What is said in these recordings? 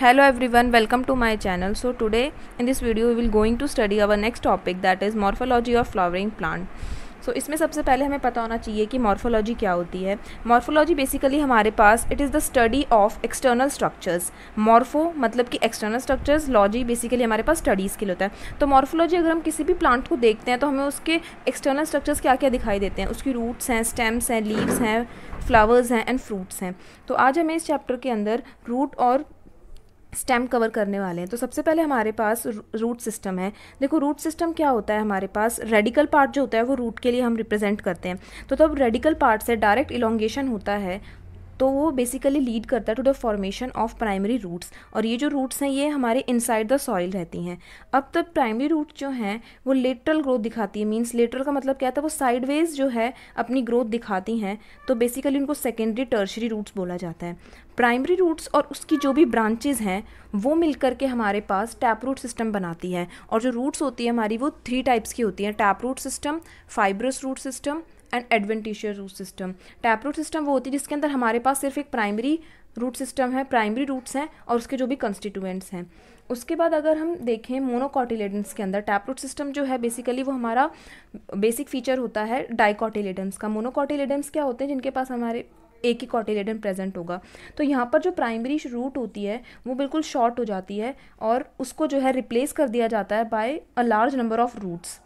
hello everyone welcome to my channel so today in this video we will going to study our next topic that is morphology of flowering plant so so, इसमें सबसे पहले हमें पता होना चाहिए कि morphology क्या होती है मॉर्फोलॉजी बेसिकली हमारे पास it is the study of external structures morpho मतलब कि एक्सटर्नल स्ट्रक्चर्स लॉजी बेसिकली हमारे पास स्टडीज़ के लिए होता है तो मॉर्फोलॉजी अगर हम किसी भी प्लांट को देखते हैं तो हमें उसके एक्सटर्नल स्ट्रक्चर्स क्या क्या दिखाई देते हैं उसकी रूट्स हैं स्टेम्स हैं लीव्स हैं फ्लावर्स हैं एंड फ्रूट्स हैं तो आज हमें इस चैप्टर के अंदर रूट और स्टेम कवर करने वाले हैं तो सबसे पहले हमारे पास रूट सिस्टम है देखो रूट सिस्टम क्या होता है हमारे पास रेडिकल पार्ट जो होता है वो रूट के लिए हम रिप्रेजेंट करते हैं तो तब रेडिकल पार्ट से डायरेक्ट इलोंगेशन होता है तो वो बेसिकली लीड करता है to the formation of primary roots और ये जो रूट्स हैं ये हमारे इनसाइड द सॉइल रहती हैं अब तक प्राइमरी रूट जो हैं वो लेटरल ग्रोथ दिखाती है मीन्स लेटरल का मतलब क्या था वो साइडवेज जो है अपनी ग्रोथ दिखाती हैं तो बेसिकली उनको सेकेंडरी टर्शरी रूट्स बोला जाता है प्राइमरी रूट्स और उसकी जो भी ब्रांचेज हैं वो मिलकर के हमारे पास टैप रूट सिस्टम बनाती है और जो रूट्स होती है हमारी वो थ्री टाइप्स की होती हैं tap root system fibrous root system and adventitious root system tap root system वो होती है जिसके अंदर हमारे पास सिर्फ एक प्राइमरी रूट सिस्टम है प्राइमरी रूट्स हैं और उसके जो भी कंस्टिट्यूएंट्स हैं उसके बाद अगर हम देखें मोनोकॉटिलेडन्स के अंदर टैप रूट सिस्टम जो है बेसिकली वो हमारा बेसिक फीचर होता है डाइकॉटिलेडन्स का मोनोकॉटिलेडन्स क्या होते हैं जिनके पास हमारे एक ही कॉटिलेडन प्रेजेंट होगा तो यहाँ पर जो प्राइमरी रूट होती है वो बिल्कुल शॉर्ट हो जाती है और उसको जो है रिप्लेस कर दिया जाता है by a large number of roots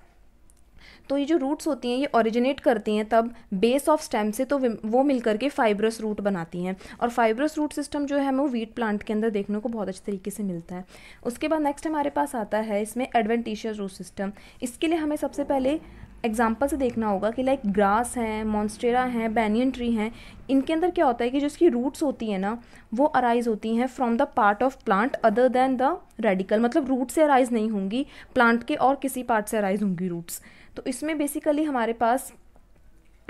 तो ये जो रूट्स होती हैं ये ओरिजिनेट करती हैं तब बेस ऑफ स्टेम से तो वो मिलकर के फाइब्रस रूट बनाती हैं और फाइब्रस रूट सिस्टम जो है हमें वो वीट प्लांट के अंदर देखने को बहुत अच्छे तरीके से मिलता है उसके बाद नेक्स्ट हमारे पास आता है इसमें एडवेंटिशियस रूट सिस्टम इसके लिए हमें सबसे पहले एग्जाम्पल से देखना होगा कि लाइक ग्रास हैं मॉन्स्टेरा हैं बैनियन ट्री हैं इनके अंदर क्या होता है कि जो इसकी रूट्स होती हैं ना वो अराइज होती हैं from the part of plant other than the radical मतलब रूट से अराइज नहीं होंगी प्लांट के और किसी पार्ट से अराइज होंगी रूट्स तो इसमें बेसिकली हमारे पास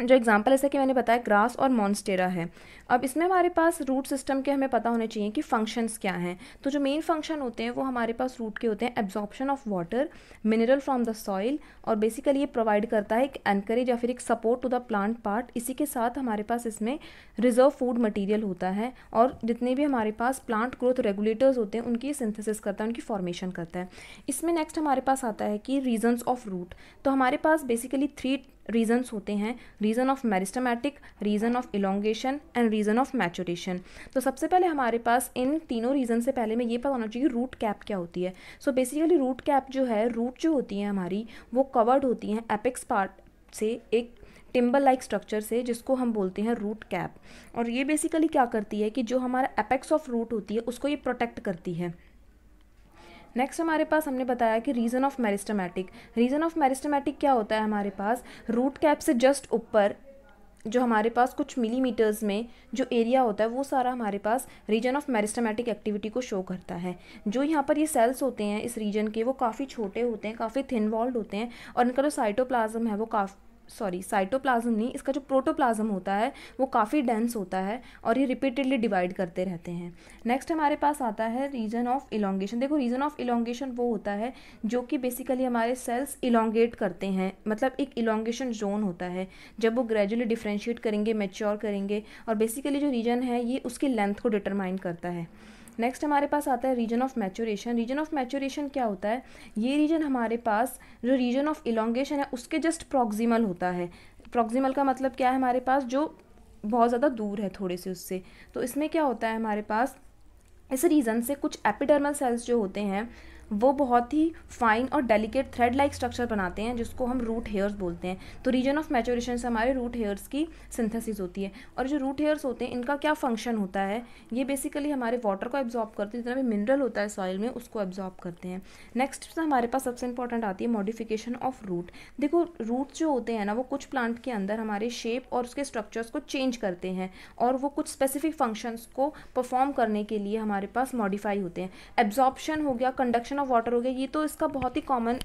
जो एग्जांपल ऐसा कि मैंने बताया ग्रास और मॉन्स्टेरा है अब इसमें हमारे पास रूट सिस्टम के हमें पता होने चाहिए कि फंक्शंस क्या हैं तो जो मेन फंक्शन होते हैं वो हमारे पास रूट के होते हैं absorption of water mineral from the soil और बेसिकली ये प्रोवाइड करता है एक एनकरेज या फिर एक support to the plant part इसी के साथ हमारे पास इसमें रिजर्व फूड मटीरियल होता है और जितने भी हमारे पास प्लांट ग्रोथ रेगुलेटर्स होते हैं उनकी सिंथेसिस करता है उनकी फॉर्मेशन करता है इसमें नेक्स्ट हमारे पास आता है कि रीजन्स ऑफ रूट तो हमारे पास बेसिकली थ्री रीजन्स होते हैं region of meristematic region of elongation and region of maturation तो सबसे पहले हमारे पास इन तीनों रीज़न से पहले मैं ये पता होना चाहिए रूट कैप क्या होती है सो बेसिकली रूट कैप जो है रूट जो होती है हमारी वो कवर्ड होती हैं एपिक्स पार्ट से एक टिम्बल लाइक स्ट्रक्चर से जिसको हम बोलते हैं रूट कैप और ये बेसिकली क्या करती है कि जो हमारा एपेक्स ऑफ रूट होती है उसको ये प्रोटेक्ट करती है नेक्स्ट हमारे पास हमने बताया कि region of meristematic region of meristematic क्या होता है हमारे पास रूट कैप से जस्ट ऊपर जो हमारे पास कुछ मिलीमीटर्स में जो एरिया होता है वो सारा हमारे पास रीजन ऑफ मेरिस्टमैटिक एक्टिविटी को शो करता है जो यहाँ पर ये सेल्स होते हैं इस रीजन के वो काफ़ी छोटे होते हैं काफ़ी थिन वॉल्ड होते हैं और इनका जो साइटोप्लाज्म है वो काफ़ी सॉरी साइटोप्लाज्म नहीं इसका जो प्रोटोप्लाज्म होता है वो काफ़ी डेंस होता है और ये रिपीटेडली डिवाइड करते रहते हैं नेक्स्ट हमारे पास आता है रीजन ऑफ इलोंगेशन देखो रीजन ऑफ इलोंगेशन वो होता है जो कि बेसिकली हमारे सेल्स इलोंगेट करते हैं मतलब एक इलोंगेशन जोन होता है जब वो ग्रेजुअली डिफ्रेंशिएट करेंगे मेच्योर करेंगे और बेसिकली जो रीजन है ये उसकी लेंथ को डिटरमाइन करता है नेक्स्ट हमारे पास आता है region of maturation region of maturation क्या होता है ये रीजन हमारे पास जो रीजन ऑफ इलोंगेशन है उसके जस्ट प्रॉक्सिमल होता है प्रॉक्सिमल का मतलब क्या है हमारे पास जो बहुत ज़्यादा दूर है थोड़े से उससे तो इसमें क्या होता है हमारे पास इस रीज़न से कुछ एपिडर्मल सेल्स जो होते हैं वो बहुत ही फाइन और डेलिकेट थ्रेड लाइक स्ट्रक्चर बनाते हैं जिसको हम रूट हेयर्स बोलते हैं तो रीजन ऑफ मेचोरेशन से हमारे रूट हेयर्स की सिंथेसिस होती है और जो रूट हेयर्स होते हैं इनका क्या फंक्शन होता है ये बेसिकली हमारे वाटर को एब्जॉर्ब करते हैं जितना भी मिनरल होता है सॉइल में उसको एब्जॉर्ब करते हैं नेक्स्ट हमारे पास सबसे इंपॉर्टेंट आती है मॉडिफिकेशन ऑफ रूट देखो रूट जो होते हैं ना वो कुछ प्लांट के अंदर हमारे शेप और उसके स्ट्रक्चर्स को चेंज करते हैं और वो कुछ स्पेसिफिक फंक्शंस को परफॉर्म करने के लिए हमारे पास मॉडिफाई होते हैं एब्जॉर्बशन हो गया कंडक्शन ऑफ वाटर हो गया ये तो इसका बहुत ही कॉमन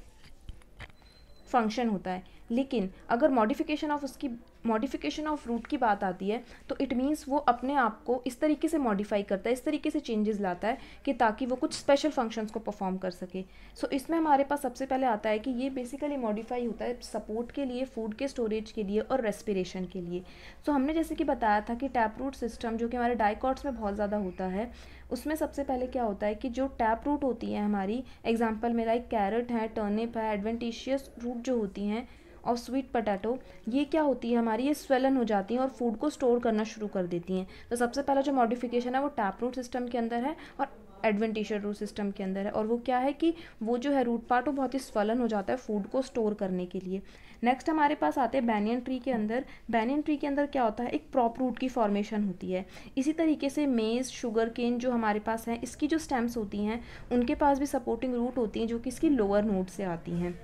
फंक्शन होता है लेकिन अगर मॉडिफिकेशन ऑफ उसकी मॉडिफिकेशन ऑफ रूट की बात आती है तो इट मीन्स वो अपने आप को इस तरीके से मॉडिफाई करता है इस तरीके से चेंजेस लाता है कि ताकि वो कुछ स्पेशल फंक्शंस को परफॉर्म कर सके सो so, इसमें हमारे पास सबसे पहले आता है कि ये बेसिकली मॉडिफाई होता है सपोर्ट के लिए फूड के स्टोरेज के लिए और रेस्पिरेशन के लिए सो so, हमने जैसे कि बताया था कि टैप रूट सिस्टम जो कि हमारे डाइकॉट्स में बहुत ज़्यादा होता है उसमें सबसे पहले क्या होता है कि जो टैप रूट होती है हमारी एग्जाम्पल मेरा एक कैरेट है टर्निप है एडवेंटिशियस रूट जो होती हैं और स्वीट पटाटो ये क्या होती है हमारी ये स्वेलन हो जाती हैं और फूड को स्टोर करना शुरू कर देती हैं तो सबसे पहला जो मॉडिफिकेशन है वो टैप रूट सिस्टम के अंदर है और एडवेंटिशर रूट सिस्टम के अंदर है और वो क्या है कि वो जो है रूट पार्ट वो बहुत ही स्वलन हो जाता है फूड को स्टोर करने के लिए नेक्स्ट हमारे पास आते हैं बैनियन ट्री के अंदर बैनियन ट्री के अंदर क्या होता है एक प्रॉप रूट की फॉर्मेशन होती है इसी तरीके से मेज़ शुगर केन जो हमारे पास है इसकी जो स्टेम्स होती हैं उनके पास भी सपोर्टिंग रूट होती हैं जो कि इसकी लोअर नोट से आती हैं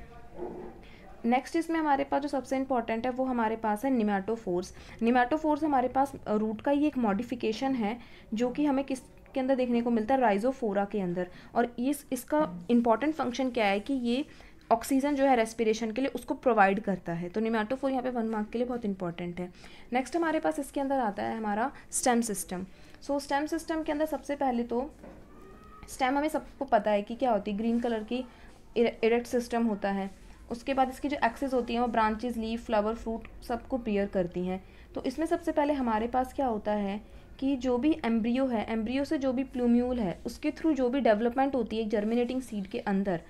नेक्स्ट इसमें हमारे पास जो सबसे इंपॉर्टेंट है वो हमारे पास है फोर्स निमाटो फोर्स हमारे पास रूट का ही एक मॉडिफिकेशन है जो कि हमें किस के अंदर देखने को मिलता है राइजोफोरा के अंदर और इस इसका इंपॉर्टेंट फंक्शन क्या है कि ये ऑक्सीजन जो है रेस्पिरेशन के लिए उसको प्रोवाइड करता है तो फोर यहाँ पे वन मार्क के लिए बहुत इंपॉर्टेंट है नेक्स्ट हमारे पास इसके अंदर आता है हमारा stem system so stem system के अंदर सबसे पहले तो स्टेम हमें सबको पता है कि क्या होती है ग्रीन कलर की इरेक्ट सिस्टम होता है उसके बाद इसकी जो एक्सेस होती हैं वो ब्रांचेज लीफ फ्लावर फ्रूट सबको पियर करती हैं तो इसमें सबसे पहले हमारे पास क्या होता है कि जो भी एम्ब्रियो है एम्ब्रियो से जो भी प्लूम्यूल है उसके थ्रू जो भी डेवलपमेंट होती है जर्मिनेटिंग सीड के अंदर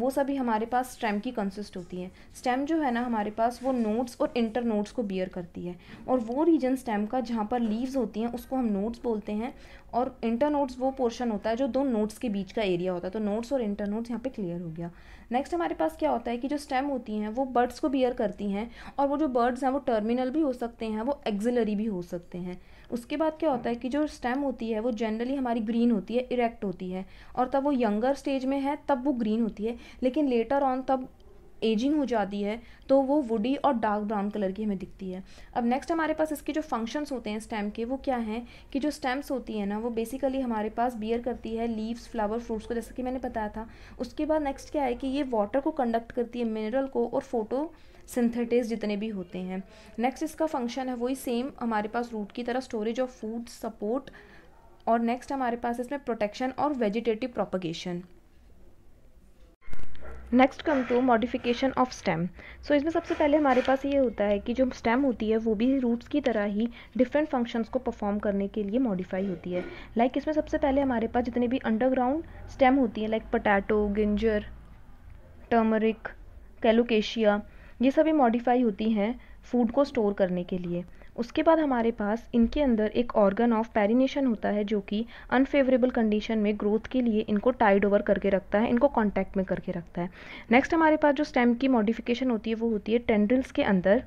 वो सभी हमारे पास स्टेम की कंसिस्ट होती है स्टेम जो है ना हमारे पास वो नोट्स और इंटर नोट्स को बियर करती है और वो रीजन स्टेम का जहाँ पर लीव्स होती हैं उसको हम नोट्स बोलते हैं और इंटर नोट्स वो पोर्शन होता है जो दो नोट्स के बीच का एरिया होता है तो नोट्स और इंटर नोट्स यहाँ पे क्लियर हो गया नेक्स्ट हमारे पास क्या होता है कि जो स्टेम होती हैं वो बर्ड्स को बियर करती हैं और वो जो बर्ड्स हैं वो टर्मिनल भी हो सकते हैं वो एक्जिलरी भी हो सकते हैं उसके बाद क्या होता है कि जो स्टेम होती है वो जनरली हमारी ग्रीन होती है इरेक्ट होती है और तब वो यंगर स्टेज में है तब वो ग्रीन होती है लेकिन लेटर ऑन तब एजिंग हो जाती है तो वो वुडी और डार्क ब्राउन कलर की हमें दिखती है अब नेक्स्ट हमारे पास इसके जो फंक्शंस होते हैं स्टेम के वो क्या हैं कि जो स्टेम्स होती है ना वो बेसिकली हमारे पास बियर करती है लीव्स फ्लावर फ्रूट्स को जैसे कि मैंने बताया था उसके बाद नेक्स्ट क्या है कि ये वाटर को कंडक्ट करती है मिनरल को और फोटो सिंथेटिस जितने भी होते हैं नेक्स्ट इसका फंक्शन है वही सेम हमारे पास रूट की तरह स्टोरेज ऑफ फूड सपोर्ट और नेक्स्ट हमारे पास इसमें प्रोटेक्शन और vegetative propagation next come to modification of stem so इसमें सबसे पहले हमारे पास ये होता है कि जो स्टेम होती है वो भी रूट्स की तरह ही डिफरेंट फंक्शंस को परफॉर्म करने के लिए मॉडिफाई होती है लाइक like इसमें सबसे पहले हमारे पास जितने भी अंडरग्राउंड स्टेम होती हैं like potato ginger turmeric colocasia ये सभी मॉडिफाई होती हैं फूड को स्टोर करने के लिए उसके बाद हमारे पास इनके अंदर एक ऑर्गन ऑफ पेरिनेशन होता है जो कि अनफेवरेबल कंडीशन में ग्रोथ के लिए इनको टाइड ओवर करके रखता है इनको कॉन्टैक्ट में करके रखता है नेक्स्ट हमारे पास जो स्टेम की मॉडिफिकेशन होती है वो होती है टेंड्रिल्स के अंदर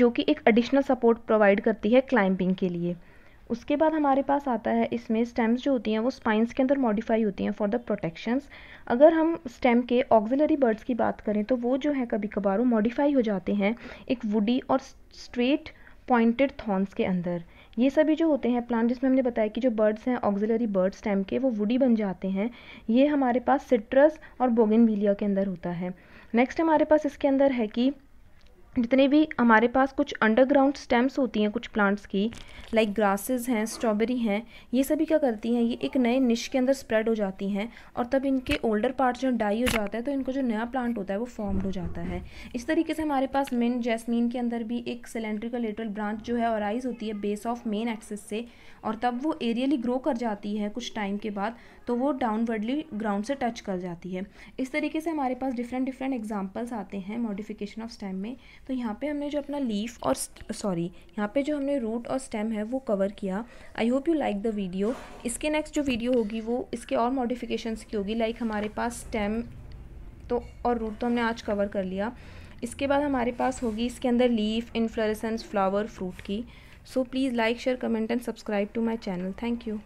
जो कि एक एडिशनल सपोर्ट प्रोवाइड करती है क्लाइंबिंग के लिए उसके बाद हमारे पास आता है इसमें स्टेम्स जो होती हैं वो स्पाइंस के अंदर मॉडिफाई होती हैं फॉर द प्रोटेक्शंस अगर हम स्टेम के ऑक्जिलरी बर्ड्स की बात करें तो वो जो है कभी कभार वो मॉडिफाई हो जाते हैं एक वुडी और स्ट्रेट पॉइंटेड थॉर्न्स के अंदर ये सभी जो होते हैं प्लांट जिसमें हमने बताया कि जो बर्ड्स हैं ऑक्जिलरी बर्ड्स स्टेम के वो वुडी बन जाते हैं ये हमारे पास सिट्रस और बोगनविलिया के अंदर होता है नेक्स्ट हमारे पास इसके अंदर है कि जितने भी हमारे पास कुछ अंडरग्राउंड स्टेम्स होती हैं कुछ प्लांट्स की लाइक ग्रासेस हैं स्ट्रॉबेरी हैं ये सभी क्या करती हैं ये एक नए निश के अंदर स्प्रेड हो जाती हैं और तब इनके ओल्डर पार्ट जो डाई हो जाता है तो इनको जो नया प्लांट होता है वो फॉर्म्ड हो जाता है इस तरीके से हमारे पास मेन जैसमीन के अंदर भी एक सिलेंड्रिकल लेटरल ब्रांच जो है ओराइज होती है बेस ऑफ मेन एक्सेस से और तब वो एरियली ग्रो कर जाती है कुछ टाइम के बाद तो वो डाउनवर्डली ग्राउंड से टच कर जाती है इस तरीके से हमारे पास डिफरेंट डिफरेंट एग्जाम्पल्स आते हैं मॉडिफिकेशन ऑफ स्टेम में तो यहाँ पे हमने जो अपना लीफ और सॉरी यहाँ पे जो हमने रूट और स्टेम है वो कवर किया I hope you like the video इसके नेक्स्ट जो वीडियो होगी वो इसके और मॉडिफिकेशंस की होगी लाइक like हमारे पास स्टेम तो और रूट तो हमने आज कवर कर लिया इसके बाद हमारे पास होगी इसके अंदर लीफ इन्फ्लोरेसेंस फ्लावर फ्रूट की so please like share comment and subscribe to my channel thank you